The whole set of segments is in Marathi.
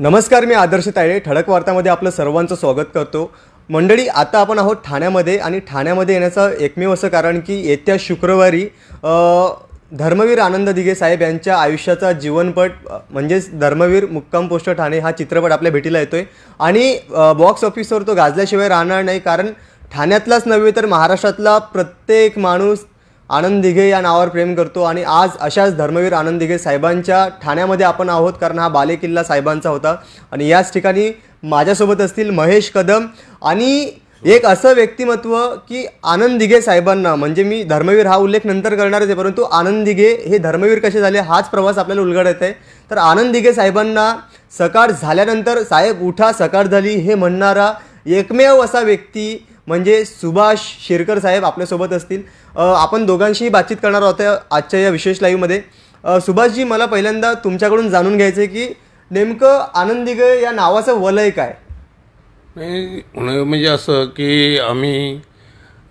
नमस्कार मी आदर्श तायडे ठळक वार्तामध्ये आपलं सर्वांचं स्वागत करतो मंडळी आता आपण आहोत ठाण्यामध्ये आणि ठाण्यामध्ये येण्याचं एकमेव असं कारण की येत्या शुक्रवारी धर्मवीर आनंद दिघे साहेब यांच्या आयुष्याचा जीवनपट म्हणजेच धर्मवीर मुक्काम पोस्टर ठाणे हा चित्रपट आपल्या भेटीला येतोय आणि बॉक्स ऑफिसवर तो गाजल्याशिवाय राहणार नाही कारण ठाण्यातलाच नव्हे तर महाराष्ट्रातला प्रत्येक माणूस आनंद दिघे या नावावर प्रेम करतो आणि आज अशाच धर्मवीर आनंद दिघे साहेबांच्या ठाण्यामध्ये आपण आहोत कारण हा बालेकिल्ला साहेबांचा होता आणि याच ठिकाणी माझ्यासोबत असतील महेश कदम आणि एक असं व्यक्तिमत्व की आनंद दिघे साहेबांना म्हणजे मी धर्मवीर हा उल्लेख नंतर करणारच आहे परंतु आनंद दिघे हे धर्मवीर कसे झाले हाच प्रवास आपल्याला उलगडत आहे तर आनंद दिघे साहेबांना सकाळ झाल्यानंतर साहेब उठा सकाळ झाली हे म्हणणारा एकमेव असा व्यक्ती म्हणजे सुभाष शिरकर साहेब आपल्यासोबत असतील आपण दोघांशीही बातचीत करणार आहोत आजच्या या विशेष लाईव्हमध्ये सुभाषजी मला पहिल्यांदा तुमच्याकडून जाणून घ्यायचं आहे की नेमकं ग या नावाचं वलय काय नाही म्हणजे असं की आम्ही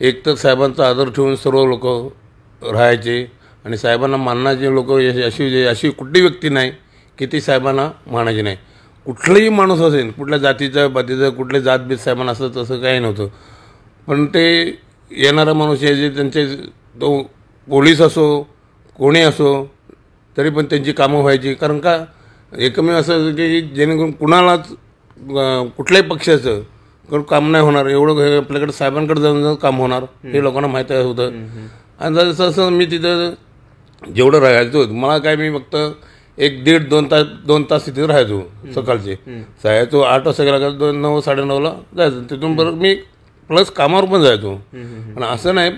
एक तर साहेबांचा आदर ठेवून सर्व लोक राहायचे आणि साहेबांना मानणारे लोक अशी म्हणजे अशी कुठली व्यक्ती नाही की ती साहेबांना मानायची नाही कुठलाही माणूस असेल कुठल्या जातीचा बातीचा कुठल्या बीत साहेबांना असं तसं काही नव्हतं पण ते येणारा माणूस आहे जे त्यांचे तो पोलीस असो कोणी असो तरी पण त्यांची कामं व्हायची कारण का एकमेव असं की जेणेकरून कुणालाच कुठल्याही पक्षाचं काम नाही होणार एवढं आपल्याकडे साहेबांकडे जाऊन जाऊन काम होणार हे लोकांना माहीत होतं आणि जसं असं मी तिथं जेवढं राहायचो मला काय मी फक्त एक दीड दोन तास दोन तास तिथे राहायचो सकाळचे जायचो आठ वाजता गेला दोन नऊ साडेनऊला जायचो तिथून बरं मी प्लस कामावर पण जायचो पण असं नाही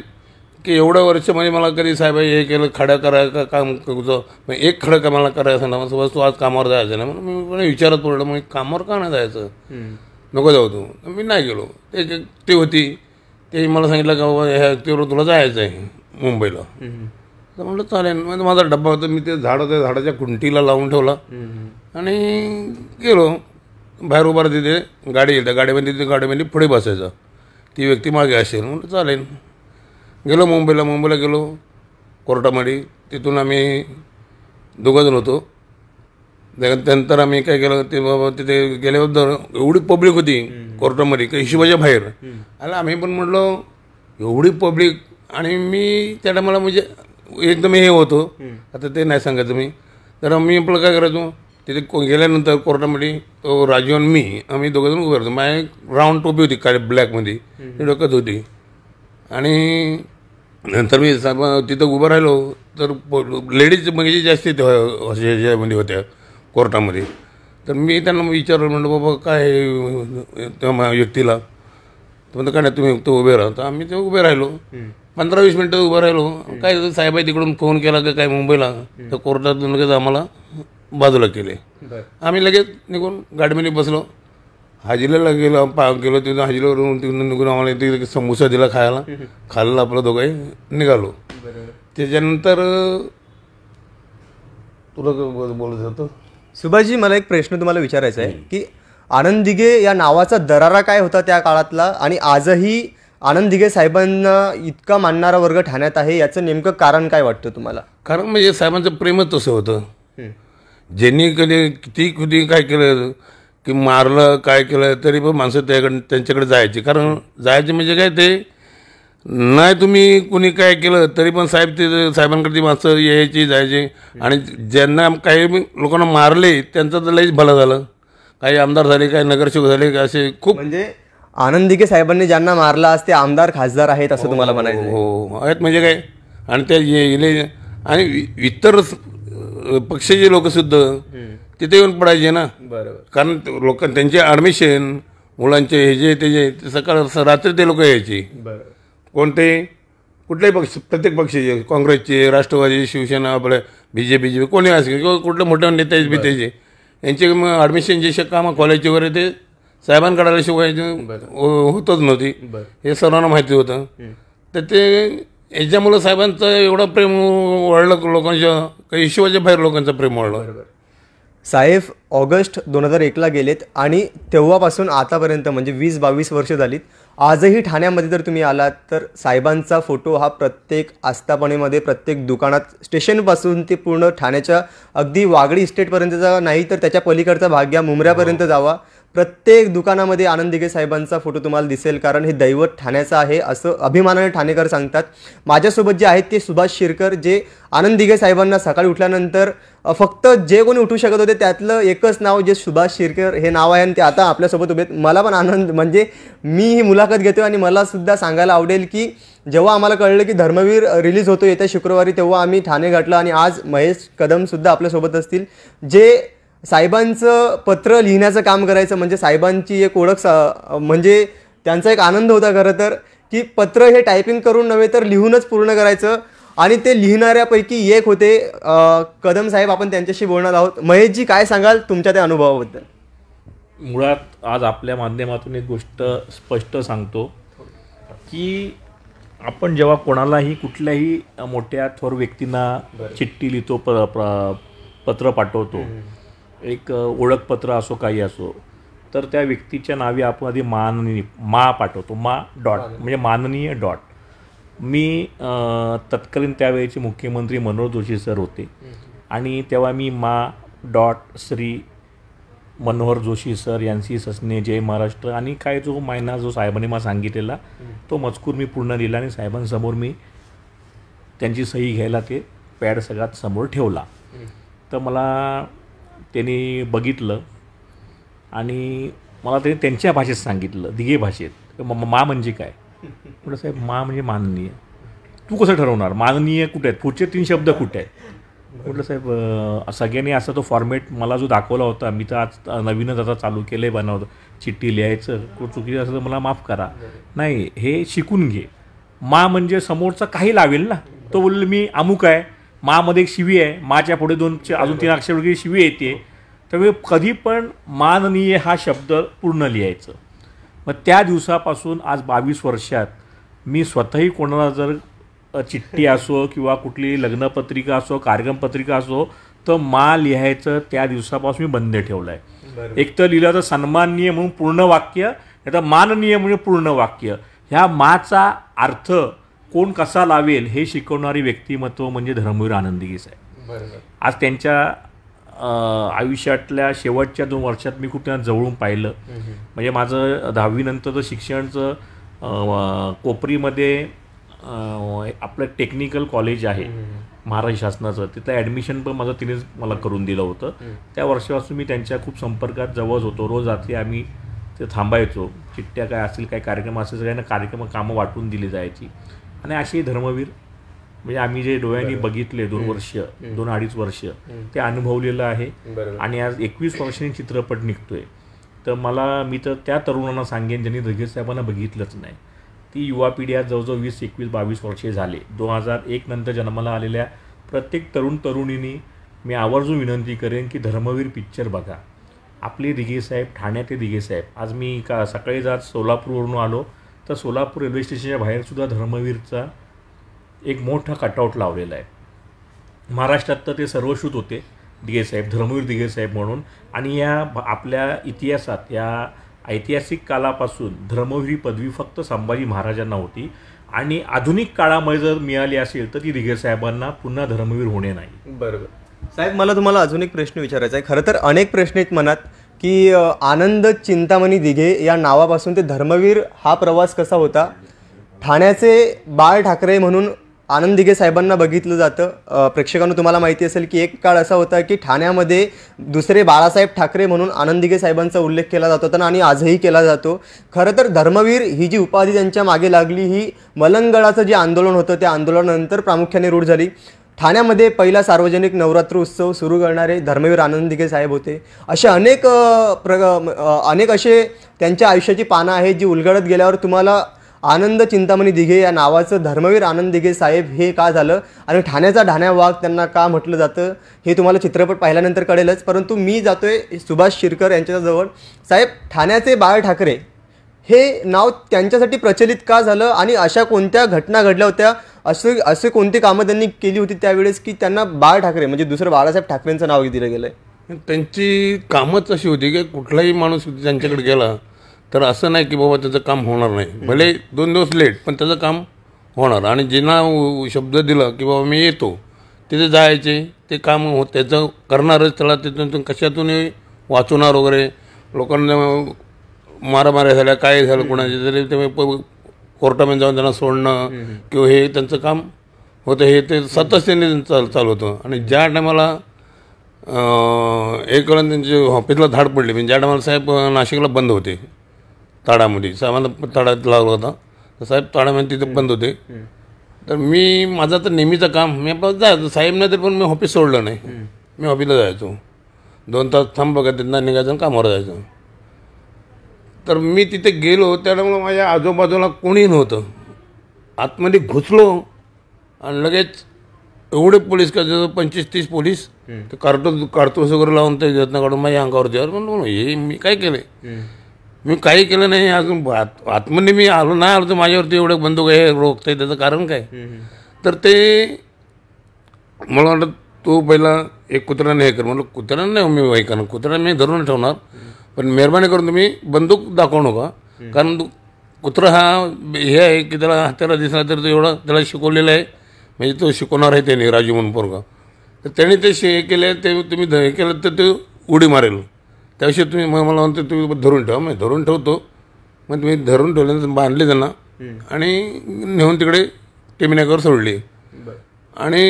की वर्ष म्हणजे मला कधी साहेब हे केलं खड्या करायचं काम करूचं एक खडं कामाला करायचं ना मग तू आज कामावर जायचं नाही म्हणून मी विचारत पडलं मग कामावर का नाही जायचं नको जाऊ तू मी नाही गेलो ते ते होती ते मला सांगितलं का बाबा ह्या ॲक्टिव्हवर तुला जायचं आहे मुंबईला तर म्हटलं चालेल म्हणजे माझा डब्बा होता मी ते झाड त्या झाडाच्या कुंटीला लावून ठेवला आणि गेलो बाहेर उभार तिथे गाडी येतं गाडीमध्ये तिथे गाडीमध्ये पुढे बसायचं ती व्यक्ती मागे असेल म्हटलं चालेल गेलो मुंबईला मुंबईला गेलो कोर्टामध्ये तिथून आम्ही दोघंजण होतो त्यानंतर आम्ही काय केलं ते बाबा तिथे गेल्याबद्दल एवढी पब्लिक होती कोर्टामध्ये काही हिशोबाच्या बाहेर आला आम्ही पण म्हटलो एवढी पब्लिक आणि मी त्या टायमाला म्हणजे एकदम हे होतो आता ते नाही सांगायचं मी तर मी आपलं काय करायचो तिथे को गेल्यानंतर कोर्टामध्ये तो राजू आणि मी आम्ही दोघंजण उभे राहतो माझ्या राऊंड टोपी होती काळी ब्लॅकमध्ये ती डोक्यात होती आणि नंतर मी तिथं उभं राहिलो तर लेडीज म्हणजे जास्त हो- ह्याच्यामध्ये होत्या कोर्टामध्ये तर मी त्यांना विचारलं म्हणलं बाबा काय त्या व्यक्तीला म्हणतो काय नाही तुम्ही तो उभे राहा आम्ही ते उभे राहिलो पंधरा वीस मिनटं उभं राहिलो काय साहेबाई तिकडून फोन केला का काय मुंबईला तर कोर्टातून लगेच आम्हाला बाजूला केले आम्ही लगेच निघून गाडीमध्ये बसलो हाजीला गेलो पा गेलो तिथून हाजीलावरून तिथून निघून आम्हाला तिथे समोसा दिला खायला खाल्ला आपलं दोघंही निघालो त्याच्यानंतर तुला बोलत होतो सुभाषजी मला एक प्रश्न तुम्हाला विचारायचा आहे की आनंद दिघे या नावाचा दरारा काय होता त्या काळातला आणि आजही आनंद दिघे साहेबांना इतका मानणारा वर्ग ठाण्यात आहे याचं नेमकं कारण काय वाटतं तुम्हाला कारण म्हणजे साहेबांचं प्रेमच तसं होतं ज्यांनी कधी किती कधी काय केलं की मारलं काय केलं तरी पण माणसं त्याकडं त्यांच्याकडे जायचे कारण जायचे म्हणजे काय ते नाही तुम्ही कुणी काय केलं तरी पण साहेब ते साहेबांकडे ती माणसं यायची जायचे आणि ज्यांना काही लोकांना मारले त्यांचं तर लईच भलं झालं काही आमदार झाले काही नगरसेवक झाले काही असे खूप म्हणजे आनंदिके साहेबांनी ज्यांना मारला असते आमदार खासदार आहेत असं तुम्हाला म्हणायचं हो, हो, हो आहेत म्हणजे काय आणि ते आणि इतर पक्षाचे सुद्धा तिथे येऊन पडायचे ना बरोबर कारण लोक त्यांचे ॲडमिशन मुलांचे हे जे ते जे सकाळ रात्री ते लोक यायचे कोणते कुठलेही पक्ष प्रत्येक पक्षाचे काँग्रेसचे राष्ट्रवादी शिवसेना आपलं बी जे पी जे कोणी असेल किंवा कुठले मोठे नेते त्याचे यांचे मग ॲडमिशनचे कामं कॉलेजचे वगैरे ते साहेबांकडाला शिवायचे हो- होतच नव्हती हे सर्वांना माहिती होतं तर ते याच्यामुळं साहेबांचं एवढं प्रेम वाढलं लोकांच्या काही शिवाच्या बाहेर लोकांचं प्रेम वाढलं साहेब ऑगस्ट दोन हजार एकला गेलेत आणि तेव्हापासून आतापर्यंत म्हणजे वीस बावीस वर्ष झालीत आजही ठाण्यामध्ये जर तुम्ही आलात तर साहेबांचा फोटो हा प्रत्येक आस्थापनेमध्ये प्रत्येक दुकानात स्टेशनपासून ते पूर्ण ठाण्याच्या अगदी वागडी इस्टेटपर्यंतचा नाही तर त्याच्या पलीकडचा भाग घ्या मुंबऱ्यापर्यंत हो. जावा प्रत्येक दुकानामध्ये आनंद दिघे साहेबांचा फोटो तुम्हाला दिसेल कारण हे दैवत ठाण्याचं आहे असं अभिमानाने ठाणेकर सांगतात माझ्यासोबत जे आहेत ते सुभाष शिरकर जे आनंद दिघे साहेबांना सकाळी उठल्यानंतर फक्त जे कोणी उठू शकत होते त्यातलं एकच नाव जे सुभाष शिरकर हे नाव आहे आणि ते आता आपल्यासोबत उभे मला पण आनंद म्हणजे मी ही मुलाखत घेतो आणि मलासुद्धा सांगायला आवडेल की जेव्हा आम्हाला कळलं की धर्मवीर रिलीज होतो येत्या शुक्रवारी तेव्हा आम्ही ठाणे गाठलं आणि आज महेश कदमसुद्धा आपल्यासोबत असतील जे साहेबांचं पत्र लिहिण्याचं काम करायचं म्हणजे साहेबांची एक ओळख सा म्हणजे त्यांचा एक आनंद होता खरं तर की पत्र हे टायपिंग करून नव्हे तर लिहूनच पूर्ण करायचं आणि ते लिहिणाऱ्यापैकी एक होते कदम साहेब आपण त्यांच्याशी बोलणार आहोत महेशजी काय सांगाल तुमच्या त्या अनुभवाबद्दल मुळात आज आपल्या माध्यमातून एक गोष्ट स्पष्ट सांगतो की आपण जेव्हा कोणालाही कुठल्याही मोठ्या थोर व्यक्तींना चिठ्ठी लिहितो पत्र पाठवतो एक ओळखपत्र असो काही असो तर त्या व्यक्तीच्या नावी आपण आधी माननी मा पाठवतो मा डॉट म्हणजे माननीय डॉट मी तत्कालीन त्यावेळेचे मुख्यमंत्री मनोहर जोशी सर होते आणि तेव्हा मी मा डॉट श्री मनोहर जोशी सर यांची ससने जय महाराष्ट्र आणि काय जो मायना जो साहेबांनी मला सांगितलेला तो मजकूर मी पूर्ण लिहिला आणि साहेबांसमोर मी त्यांची सही घ्यायला ते पॅड सगळ्यात समोर ठेवला तर मला त्यांनी बघितलं आणि मला त्यांनी त्यांच्या भाषेत सांगितलं दिघे भाषेत म मा म्हणजे काय म्हटलं साहेब मा म्हणजे माननीय तू कसं ठरवणार माननीय कुठे आहेत पुढचे तीन शब्द कुठे आहेत म्हटलं साहेब सगळ्यांनी असा तो फॉर्मेट मला जो दाखवला होता मी तर आज नवीनच आता चालू केलं आहे बनवत चिठ्ठी लिहायचं चुकीचं असं तर मला माफ करा नाही हे शिकून घे मा म्हणजे समोरचा काही लावेल ना तो बोलले मी अमुक आहे मामध्ये एक शिवी आहे माच्या पुढे दोन अजून तीन अक्षर वगैरे शिवी येते त्यामुळे कधी पण माननीय हा शब्द पूर्ण लिहायचं मग त्या दिवसापासून आज बावीस वर्षात मी स्वतःही कोणाला जर चिठ्ठी असो किंवा कुठली लग्नपत्रिका असो कार्यक्रम पत्रिका असो तर मा लिहायचं त्या दिवसापासून मी बंद ठेवलं आहे एक तर लिहिलं तर सन्माननीय म्हणून पूर्ण वाक्य नाही तर माननीय म्हणजे पूर्ण वाक्य ह्या माचा अर्थ कोण कसा लावेल हे शिकवणारी व्यक्तिमत्व म्हणजे धर्मवीर आनंदगीस आहे आज त्यांच्या आयुष्यातल्या शेवटच्या दोन वर्षात मी खूप त्यांना जवळून पाहिलं म्हणजे माझं दहावीनंतरचं शिक्षणचं कोपरीमध्ये आपलं टेक्निकल कॉलेज आहे महाराष्ट्र शासनाचं तिथं ॲडमिशन पण माझं तिनेच मला करून दिलं होतं त्या वर्षापासून मी त्यांच्या खूप संपर्कात जवळच होतो रोज रात्री आम्ही ते थांबायचो चिठ्ठ्या काय असतील काही कार्यक्रम असेल सगळ्यांना कार्यक्रम कामं वाटून दिली जायची आणि असे धर्मवीर म्हणजे आम्ही जे डोळ्यांनी बघितले दोन वर्ष दोन अडीच वर्ष ते अनुभवलेलं आहे आणि आज एकवीस वर्षांनी चित्रपट निघतोय तर मला मी तर त्या तरुणांना सांगेन ज्यांनी रघीर साहेबांना बघितलंच नाही ती युवा पिढी आज जवळजवळ वीस एकवीस बावीस वर्षे झाले दोन हजार एक नंतर जन्माला आलेल्या प्रत्येक तरुण तरुणींनी मी आवर्जून विनंती करेन की धर्मवीर पिक्चर बघा आपले साहेब ठाण्याचे साहेब आज मी का सकाळी जात सोलापूरवरून आलो तर सोलापूर रेल्वे स्टेशनच्या बाहेरसुद्धा धर्मवीरचा एक मोठा कटआउट लावलेला आहे महाराष्ट्रात तर ते सर्वश्रुत होते साहेब धर्मवीर दिगेसाहेब म्हणून आणि या आपल्या इतिहासात या ऐतिहासिक कालापासून धर्मवीर पदवी फक्त संभाजी महाराजांना होती आणि आधुनिक काळामध्ये जर मिळाली असेल तर ती दिगेसाहेबांना पुन्हा धर्मवीर होणे नाही बरोबर साहेब मला तुम्हाला अजून एक प्रश्न विचारायचा आहे खरं तर अनेक प्रश्न आहेत मनात की आनंद चिंतामणी दिघे या नावापासून ते धर्मवीर हा प्रवास कसा होता ठाण्याचे बाळ ठाकरे म्हणून आनंद दिघे साहेबांना बघितलं जातं प्रेक्षकांना तुम्हाला माहिती असेल की एक काळ असा होता की ठाण्यामध्ये दुसरे बाळासाहेब ठाकरे म्हणून आनंद दिघे साहेबांचा उल्लेख केला जात होता आणि आजही केला जातो खरं तर धर्मवीर ही जी उपाधी त्यांच्या मागे लागली ही मलंगळाचं जे आंदोलन होतं त्या आंदोलनानंतर प्रामुख्याने रूढ झाली ठाण्यामध्ये पहिला सार्वजनिक नवरात्र उत्सव सुरू करणारे धर्मवीर दिघे साहेब होते असे अनेक प्र अनेक असे त्यांच्या आयुष्याची पानं आहेत जी उलगडत गेल्यावर तुम्हाला आनंद चिंतामणी दिघे या नावाचं धर्मवीर आनंद दिघे साहेब हे का झालं आणि ठाण्याचा ढाण्या वाघ त्यांना का म्हटलं जातं हे तुम्हाला चित्रपट पाहिल्यानंतर कळेलच परंतु मी जातोय सुभाष शिरकर यांच्याजवळ साहेब ठाण्याचे बाळ ठाकरे हे नाव त्यांच्यासाठी प्रचलित का झालं आणि अशा कोणत्या घटना घडल्या होत्या असे असे कोणती कामं त्यांनी केली होती त्यावेळेस की त्यांना बाळ ठाकरे म्हणजे दुसरं बाळासाहेब ठाकरेंचं नाव दिलं गेलं आहे त्यांची कामच अशी होती की कुठलाही माणूस त्यांच्याकडे गेला तर असं नाही की बाबा त्याचं काम होणार नाही भले दोन दिवस लेट पण त्याचं काम होणार आणि जिना शब्द दिला की बाबा मी येतो तिथे जायचे ते काम हो त्याचं करणारच त्याला तिथून कशातून वाचवणार वगैरे लोकांना मारामाऱ्या झाल्या काय झालं कोणाचे तरी ते कोर्टामध्ये जाऊन त्यांना सोडणं किंवा हे त्यांचं काम होतं हे ते सतत त्यांनी चाल चालू होतं आणि ज्या टायमाला एक वेळा त्यांची ऑफिसला धाड पडली म्हणजे ज्या टायमाला साहेब नाशिकला बंद होते ताडामध्ये साहेबांना ताडात लागला होता तर साहेब ताडामध्ये म्हणजे तिथे बंद होते तर मी माझं तर नेहमीचं काम मी जायचो साहेब नाही तरी पण मी ऑफिस सोडलं नाही मी ऑफिसला जायचो दोन तास थांब बघा त्यांना निघायचं कामावर जायचं तर मी तिथे गेलो त्यामुळे माझ्या आजूबाजूला कोणी नव्हतं आतमध्ये घुसलो आणि लगेच एवढे पोलीस का जसं पंचवीस तीस पोलीस ते कार्टो कार्टून वगैरे लावून ते जत्न काढून माझ्या अंगावर अंगावरती म्हणून हे मी काय केलं मी काही केलं नाही अजून आत आतमध्ये मी आलो नाही आलो तर माझ्यावरती एवढं बंदूक हे रोखतंय त्याचं कारण काय तर ते मला वाटत तो पहिला एक कुत्र्याने हे कर म्हटलं कुत्र्याने नाही मी हे कुत्र्याने मी धरून ठेवणार पण मेहरबानी करून तुम्ही बंदूक दाखवू नका कारण कुत्रा हा हे आहे की त्याला हत्याला दिसला तर तो एवढा त्याला शिकवलेला आहे म्हणजे तो शिकवणार आहे त्याने राजू म्हणून पोरगा तर त्याने ते हे केले ते तुम्ही हे केलं तर ते उडी मारेल त्याविषयी तुम्ही मग मला म्हणतो तुम्ही धरून ठेवा मी धरून ठेवतो मग तुम्ही धरून ठेवल्यानंतर बांधले त्यांना आणि नेऊन तिकडे टेमिनाकर सोडले आणि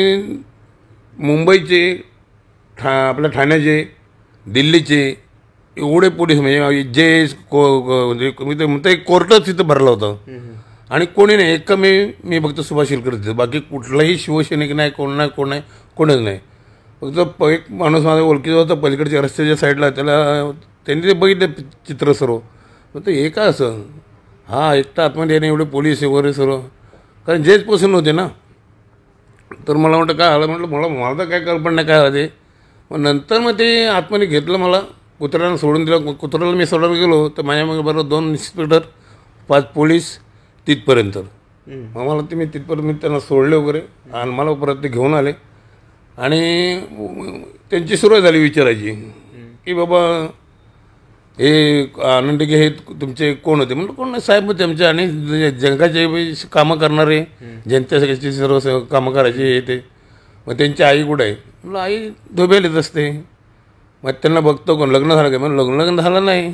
मुंबईचे ठा आपल्या ठाण्याचे दिल्लीचे एवढे पोलीस म्हणजे जे को- म्हणजे मी कोर्टच तिथं भरलं होतं आणि कोणी नाही एक मी मी फक्त सुभाष शिलकर तिथं बाकी कुठलाही शिवसैनिक नाही कोण नाही कोण नाही कोणच नाही फक्त एक माणूस माझा ओळखीचा होता पलीकडच्या रस्त्याच्या साईडला त्याला त्यांनी ते बघितलं चित्र सर्व मग ते हे का असं हा एकटा आतमध्ये नाही एवढे पोलीस वगैरे सर्व कारण जेच पसंत होते ना तर मला वाटलं काय आलं म्हटलं मला मला तर काय कल्पना नाही काय ते मग नंतर मग ते आतमध्ये घेतलं मला कुत्र्यानं सोडून दिलं कुत्र्याला मी सोडायला गेलो तर माझ्यामध्ये बरोबर दोन इन्स्पेक्टर पाच पोलीस तिथपर्यंत आम्हाला ते मी तिथपर्यंत मी त्यांना सोडले वगैरे आणि मला परत ते घेऊन आले आणि त्यांची सुरुवात झाली विचारायची की बाबा हे आनंदगे हे तुमचे कोण होते म्हणलं कोण साहेब होते आमचे आणि जंगाचे कामं करणारे जनता सर्व कामं करायचे हे ते मग त्यांची आई कुठं आहे म्हणलं आई धोबेलेच असते मग त्यांना बघतो कोण लग्न झालं काय म्हणून लग्न लग्न झालं नाही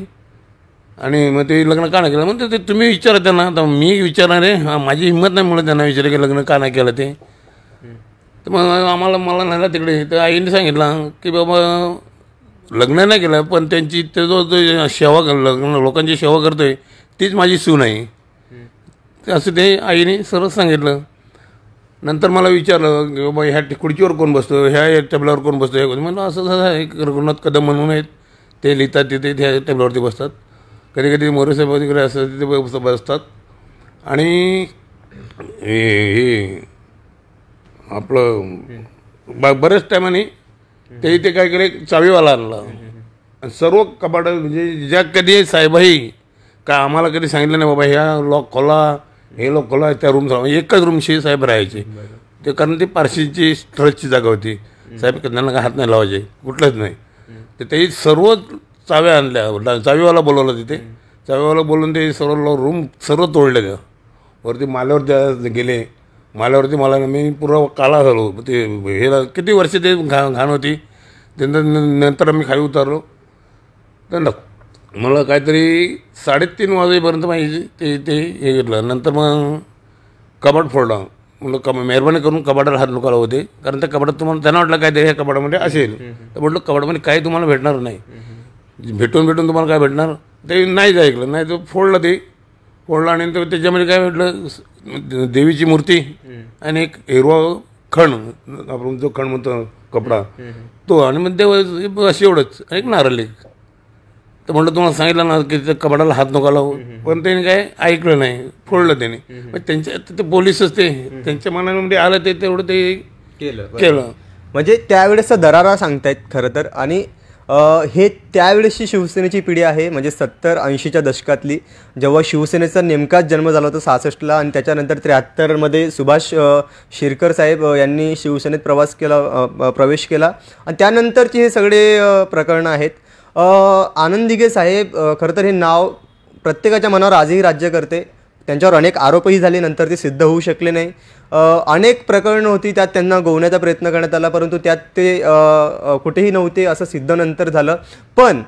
आणि मग ते लग्न का नाही केलं म्हणते ते तुम्ही विचारा त्यांना तर मी विचारणार आहे माझी हिंमत नाही म्हणून त्यांना विचारलं की लग्न का नाही केलं ते तर मग आम्हाला मला नाही तिकडे तर आईने सांगितलं की बाबा लग्न नाही केलं पण त्यांची ते जो जो सेवा लग्न लोकांची सेवा करतोय तीच माझी सून आहे असं ते आईने सरळ सांगितलं नंतर मला विचारलं बाबा ह्या खुर्चीवर कोण बसतो ह्या टेबलावर कोण बसतो हे म्हणलं असं झालं एक रघुनाथ कदम म्हणून आहेत ते लिहितात तिथे ह्या टेबलावरती बसतात कधी कधी मोरेसाहेब वगैरे असतात तिथे बसतात आणि हे आपलं ब बऱ्याच टायमाने ते इथे काय केले चावीवाला आणला आणि सर्व कपाट म्हणजे ज्या कधी साहेबाही का आम्हाला कधी सांगितलं नाही बाबा ह्या लॉक खोला हे लोकला त्या रूम म्हणजे एकच रूमशी साहेब राहायचे ते कारण ती पारशीची ट्रस्टची जागा होती साहेब त्यांना हात नाही लावायचे कुठलंच नाही तर ते सर्व चाव्या आणल्या चावीवाला बोलवलं तिथे चावीवाला बोलून ते सर्व रूम सर्व तोडले त्या वरती त्या गेले माल्यावरती मला मी पूर्ण काला झालो ते हे किती वर्ष ते घा घाण होती त्यानंतर नंतर आम्ही खाली उतरलो तर मला काहीतरी साडेतीन वाजेपर्यंत माझी ते ते हे घेतलं नंतर मग कबाड फोडला म्हटलं कमा मेहरबानी करून कबाडाला हात नुकाला होते कारण त्या कबाडात तुम्हाला त्यांना वाटलं काहीतरी ह्या कपाटामध्ये असेल तर म्हटलं कबाडमध्ये काही तुम्हाला भेटणार नाही भेटून भेटून तुम्हाला काय भेटणार ते नाहीच ऐकलं नाही तो फोडलं ते फोडलं आणि नंतर त्याच्यामध्ये काय भेटलं देवीची मूर्ती आणि एक हिरवा खण आपण जो खण म्हणतो कपडा तो आणि मग देव असे एवढंच एक नारळ तर म्हटलं तुम्हाला सांगितलं ना की तिथं कबाडाला हात नका लावू पण त्याने काय ऐकलं नाही फोडलं त्याने मग त्यांच्या ते पोलीसच ते त्यांच्या मनामध्ये म्हणजे आलं ते तेवढं ते केलं केलं म्हणजे त्यावेळेस दरारा सांगतायत खरं तर आणि हे त्यावेळेसची शिवसेनेची पिढी आहे म्हणजे सत्तर ऐंशीच्या दशकातली जेव्हा शिवसेनेचा नेमकाच जन्म झाला होता सहासष्टला आणि त्याच्यानंतर त्र्याहत्तरमध्ये सुभाष शिरकर साहेब यांनी शिवसेनेत प्रवास केला प्रवेश केला आणि त्यानंतरचे हे सगळे प्रकरणं आहेत आनंद दिगे साहेब खरं तर हे नाव प्रत्येकाच्या मनावर आजही राज्य करते त्यांच्यावर अनेक आरोपही झाले नंतर ते सिद्ध होऊ शकले नाही अनेक प्रकरणं होती त्यात त्यांना गोवण्याचा प्रयत्न करण्यात आला परंतु त्यात ते कुठेही नव्हते असं सिद्ध नंतर झालं पण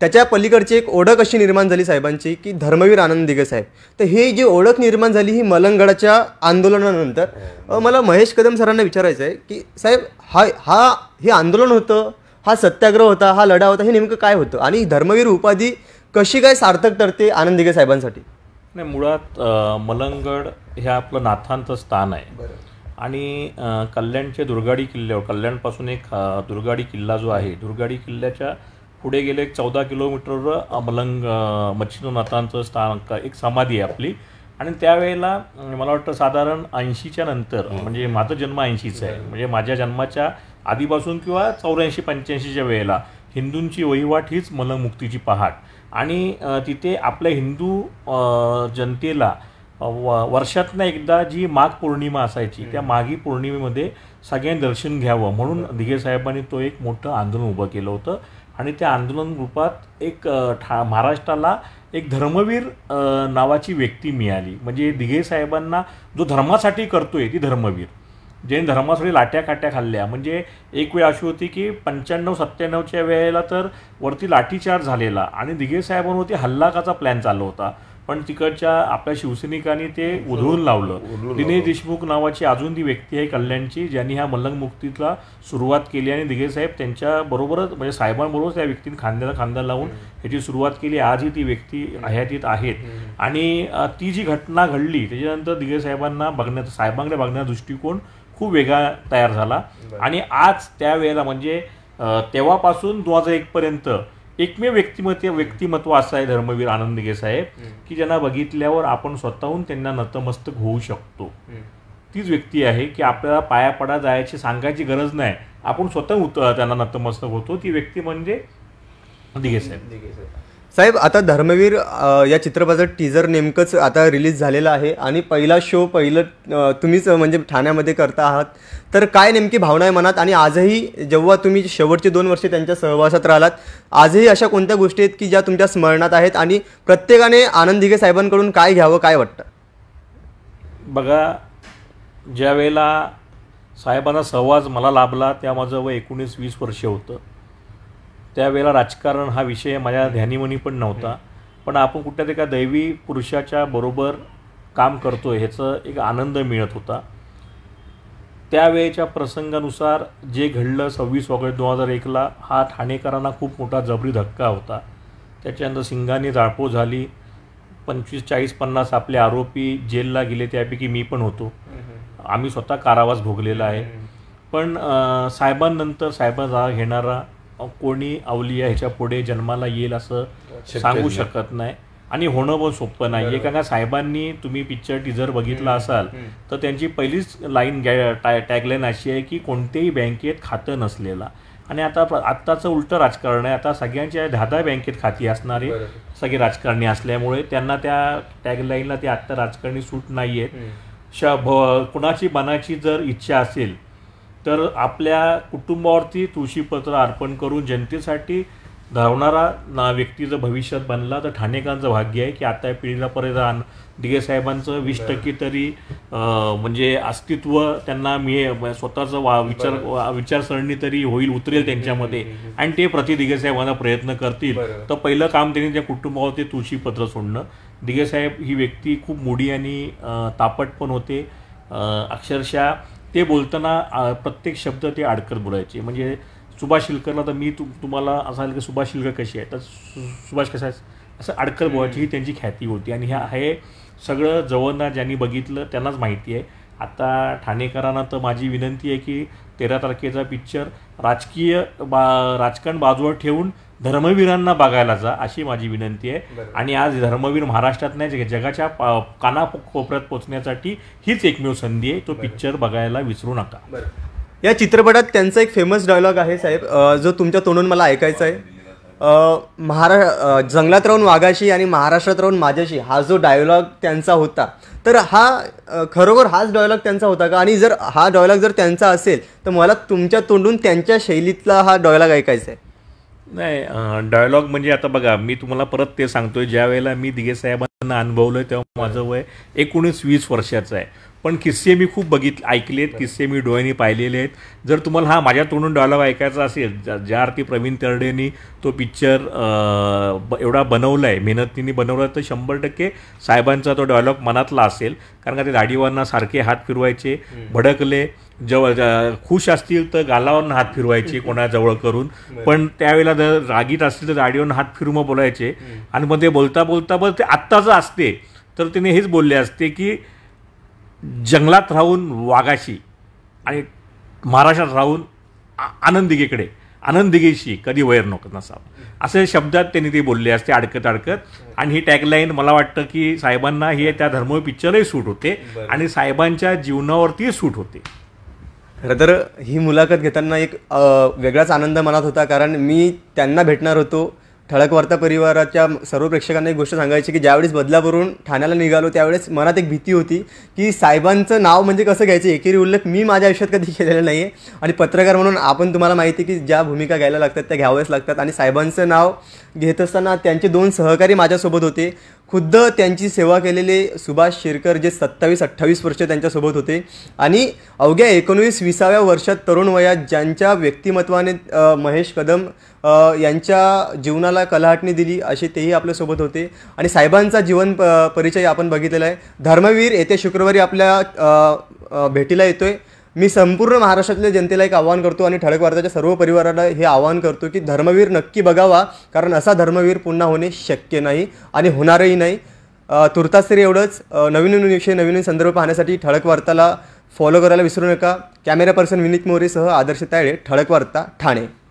त्याच्या पलीकडची एक ओळख अशी निर्माण झाली साहेबांची की धर्मवीर आनंद दिगे साहेब तर ही जी ओळख निर्माण झाली ही मलंगडाच्या आंदोलनानंतर मला महेश कदम सरांना विचारायचं आहे की साहेब हा हा हे आंदोलन होतं हा सत्याग्रह होता हा लढा होता हे नेमकं काय होतं आणि धर्मवीर उपाधी कशी काय सार्थक ठरते आनंदिगे साहेबांसाठी नाही मुळात मलंगड हे आपलं नाथांचं स्थान आहे आणि कल्याणचे दुर्गाडी किल्ल्यावर कल्याणपासून एक दुर्गाडी किल्ला जो आहे दुर्गाडी किल्ल्याच्या पुढे गेले एक चौदा किलोमीटरवर मलंग मच्छिंद्रनाथांचं स्थान एक समाधी आहे आपली आणि त्यावेळेला मला वाटतं साधारण ऐंशीच्या नंतर म्हणजे माझं जन्म ऐंशीचा आहे म्हणजे माझ्या जन्माच्या आधीपासून किंवा चौऱ्याऐंशी पंच्याऐंशीच्या वेळेला हिंदूंची वहिवाट हीच मलमुक्तीची पहाट आणि तिथे आपल्या हिंदू जनतेला व वर्षातनं एकदा जी माघ पौर्णिमा असायची त्या माघी पौर्णिमेमध्ये सगळ्यांनी दर्शन घ्यावं म्हणून दिघे साहेबांनी तो एक मोठं आंदोलन उभं केलं होतं आणि त्या आंदोलन रूपात एक ठा महाराष्ट्राला एक धर्मवीर नावाची व्यक्ती मिळाली म्हणजे दिघे साहेबांना जो धर्मासाठी करतोय ती धर्मवीर जैन धर्मासाठी लाट्या काट्या खाल्ल्या म्हणजे एक वेळ अशी होती की पंच्याण्णव सत्त्याण्णवच्या वेळेला तर वरती लाठीचार्ज झालेला आणि दिघे साहेबांवरती हल्लाकाचा प्लॅन चालू होता पण तिकडच्या आपल्या शिवसैनिकांनी ते उधळून लावलं दिनेश देशमुख नावाची अजून ती व्यक्ती आहे कल्याणची ज्यांनी ह्या मल्लंगमुक्तीला सुरुवात केली आणि दिघे साहेब त्यांच्याबरोबरच म्हणजे साहेबांबरोबरच त्या व्यक्तीने खांद्याला खांदा लावून ह्याची सुरुवात केली आजही ती व्यक्ती हयातीत आहेत आणि ती जी घटना घडली त्याच्यानंतर दिघे साहेबांना बघण्याचा साहेबांकडे बघण्याचा दृष्टिकोन खूप वेगळा तयार झाला आणि आज त्यावेळेला म्हणजे तेव्हापासून दोन हजार पर्यंत एकमेव व्यक्तिमत्व व्यक्तिमत्व असं आहे धर्मवीर आनंद साहेब की ज्यांना बघितल्यावर आपण स्वतःहून त्यांना नतमस्तक होऊ शकतो तीच व्यक्ती आहे की आपल्याला पाया पडा जायची सांगायची गरज नाही आपण स्वतः उत त्यांना नतमस्तक होतो ती व्यक्ती म्हणजे दिगेसाहेब साहेब साहेब आता धर्मवीर या चित्रपटाचं टीजर नेमकंच आता रिलीज झालेलं आहे आणि पहिला शो पहिलं तुम्हीच म्हणजे ठाण्यामध्ये करता आहात तर काय नेमकी भावना आहे मनात आणि आजही जेव्हा तुम्ही शेवटचे दोन वर्षे त्यांच्या सहवासात राहिलात आजही अशा कोणत्या गोष्टी आहेत की ज्या तुमच्या स्मरणात आहेत आणि प्रत्येकाने आनंद दिघे साहेबांकडून काय घ्यावं काय वाटतं बघा ज्या वेळेला साहेबांना सहवास मला लाभला त्या माझं व एकोणीस वीस वर्ष होतं त्यावेळेला राजकारण हा विषय माझ्या ध्यानीमनी पण नव्हता पण आपण कुठल्या एका दैवी पुरुषाच्या बरोबर काम करतो ह्याचं एक आनंद मिळत होता त्यावेळेच्या प्रसंगानुसार जे घडलं सव्वीस ऑगस्ट दोन हजार एकला हा ठाणेकरांना खूप मोठा जबरी धक्का होता त्याच्यानंतर सिंगाने जाळपोळ झाली पंचवीस चाळीस पन्नास आपले आरोपी जेलला गेले त्यापैकी मी पण होतो आम्ही स्वतः कारावास भोगलेला आहे पण साहेबांनंतर जागा घेणारा कोणी अवलिया ह्याच्या पुढे जन्माला येईल असं सांगू शकत नाही आणि होणं पण सोपं नाही कारण साहेबांनी तुम्ही पिक्चर टीजर बघितला असाल तर त्यांची पहिलीच लाईन टॅगलाईन अशी आहे की कोणत्याही बँकेत खातं नसलेला आणि आता आत्ताचं उलटं राजकारण आहे आता सगळ्यांच्या दहा बँकेत खाती असणारे सगळे राजकारणी असल्यामुळे त्यांना त्या टॅगलाईनला ते आत्ता राजकारणी सूट नाही आहेत श कुणाची मनाची जर इच्छा असेल तर आपल्या कुटुंबावरती तुळशीपत्र अर्पण करून जनतेसाठी धावणारा ना व्यक्ती जर भविष्यात बनला तर ठाणेकरांचं भाग्य आहे की आता या पिढीला परिधान डी साहेबांचं वीस टक्के तरी म्हणजे अस्तित्व त्यांना मी स्वतःचं वा विचार विचारसरणी तरी होईल उतरेल त्यांच्यामध्ये आणि ते प्रति दिगे साहेबांना प्रयत्न करतील तर पहिलं काम त्यांनी त्या कुटुंबावरती तुळशीपत्र सोडणं दिगे साहेब ही व्यक्ती खूप मुडी आणि तापट पण होते अक्षरशः ते बोलताना प्रत्येक शब्द ते आडकर बोलायचे म्हणजे सुभाष शिल्करला तर मी तु तुम्हाला आलं की सुभाष शिल्कर कशी आहे तर सुभाष कसा आहे असं अडकत बोलायची ही त्यांची ख्याती होती आणि ह्या हे सगळं जवळना ज्यांनी बघितलं त्यांनाच माहिती आहे आता ठाणेकरांना तर माझी विनंती आहे की तेरा तारखेचा पिक्चर राजकीय बा राजकारण बाजूवर ठेवून धर्मवीरांना बघायला जा अशी माझी विनंती आहे आणि आज धर्मवीर महाराष्ट्रात नाही जगाच्या कानाकोपऱ्यात पोचण्यासाठी हीच एकमेव संधी आहे तो पिक्चर बघायला विसरू नका या चित्रपटात त्यांचा एक फेमस डायलॉग आहे साहेब जो तुमच्या तोंडून मला ऐकायचा आहे महारा जंगलात राहून वाघाशी आणि महाराष्ट्रात राहून माझ्याशी हा जो डायलॉग त्यांचा होता तर हा खरोखर हाच डायलॉग त्यांचा होता का आणि जर हा डायलॉग जर त्यांचा असेल तर मला तुमच्या तोंडून त्यांच्या शैलीतला हा डायलॉग ऐकायचा आहे नाही डायलॉग म्हणजे आता बघा मी तुम्हाला परत ते सांगतोय ज्या वेळेला मी दिगे साहेबांना अनुभवलं आहे तेव्हा माझं वय एकोणीस वीस वर्षाचं आहे पण किस्से मी खूप बघित ऐकलेत किस्से मी डोळ्यांनी पाहिलेले आहेत जर तुम्हाला हा माझ्या तोंडून डायलॉग ऐकायचा असेल ज्या अर्थी प्रवीण तरडेनी तो पिक्चर एवढा बनवला आहे मेहनतीने बनवला तर शंभर टक्के साहेबांचा तो डायलॉग मनातला असेल कारण का ते दाढीवांना सारखे हात फिरवायचे भडकले जवळ खुश असतील तर गालावरून हात फिरवायचे कोणाजवळ करून पण त्यावेळेला जर रागीत असतील तर गाडीवरून हात फिरून बोलायचे आणि मग ते बोलता बोलता बरं ते आत्ताच असते तर तिने हेच बोलले असते की जंगलात राहून वाघाशी आणि महाराष्ट्रात राहून आनंदिकेकडे आनंदिकेशी कधी वैर नको नसावं असे शब्दात त्यांनी ते बोलले असते अडकत अडकत आणि ही टॅगलाईन मला वाटतं की साहेबांना हे त्या धर्मोय पिक्चरही सूट होते आणि साहेबांच्या जीवनावरती सूट होते खरं तर ही मुलाखत घेताना एक वेगळाच आनंद मनात होता कारण मी त्यांना भेटणार होतो ठळक वार्ता परिवाराच्या सर्व प्रेक्षकांना एक गोष्ट सांगायची की ज्यावेळेस बदलावरून ठाण्याला निघालो त्यावेळेस मनात एक भीती होती की साहेबांचं नाव म्हणजे कसं घ्यायचं एकेरी उल्लेख मी माझ्या आयुष्यात कधी केलेला नाही आहे आणि पत्रकार म्हणून आपण तुम्हाला माहिती की ज्या भूमिका घ्यायला लागतात त्या घ्याव्याच लागतात आणि साहेबांचं नाव घेत असताना त्यांचे दोन सहकारी माझ्यासोबत होते खुद्द त्यांची सेवा केलेले सुभाष शिरकर जे सत्तावीस अठ्ठावीस वर्ष त्यांच्यासोबत होते आणि अवघ्या एकोणवीस विसाव्या वर्षात तरुण वयात ज्यांच्या व्यक्तिमत्वाने महेश कदम यांच्या जीवनाला कलाहटणी दिली असे तेही आपल्यासोबत होते आणि साहेबांचा जीवन प परिचय आपण बघितलेला आहे धर्मवीर येत्या शुक्रवारी आपल्या भेटीला येतो आहे मी संपूर्ण महाराष्ट्रातल्या जनतेला एक आव्हान करतो आणि ठळक वार्ताच्या सर्व परिवाराला हे आव्हान करतो की धर्मवीर नक्की बघावा कारण असा धर्मवीर पुन्हा होणे शक्य नाही आणि होणारही नाही तुर्तास तरी एवढंच नवीन नवीन विषय नवीन नवीन संदर्भ पाहण्यासाठी ठळक वार्ताला फॉलो करायला विसरू नका कॅमेरा पर्सन विनीत मोरेसह आदर्श तायडे ठळक वार्ता ठाणे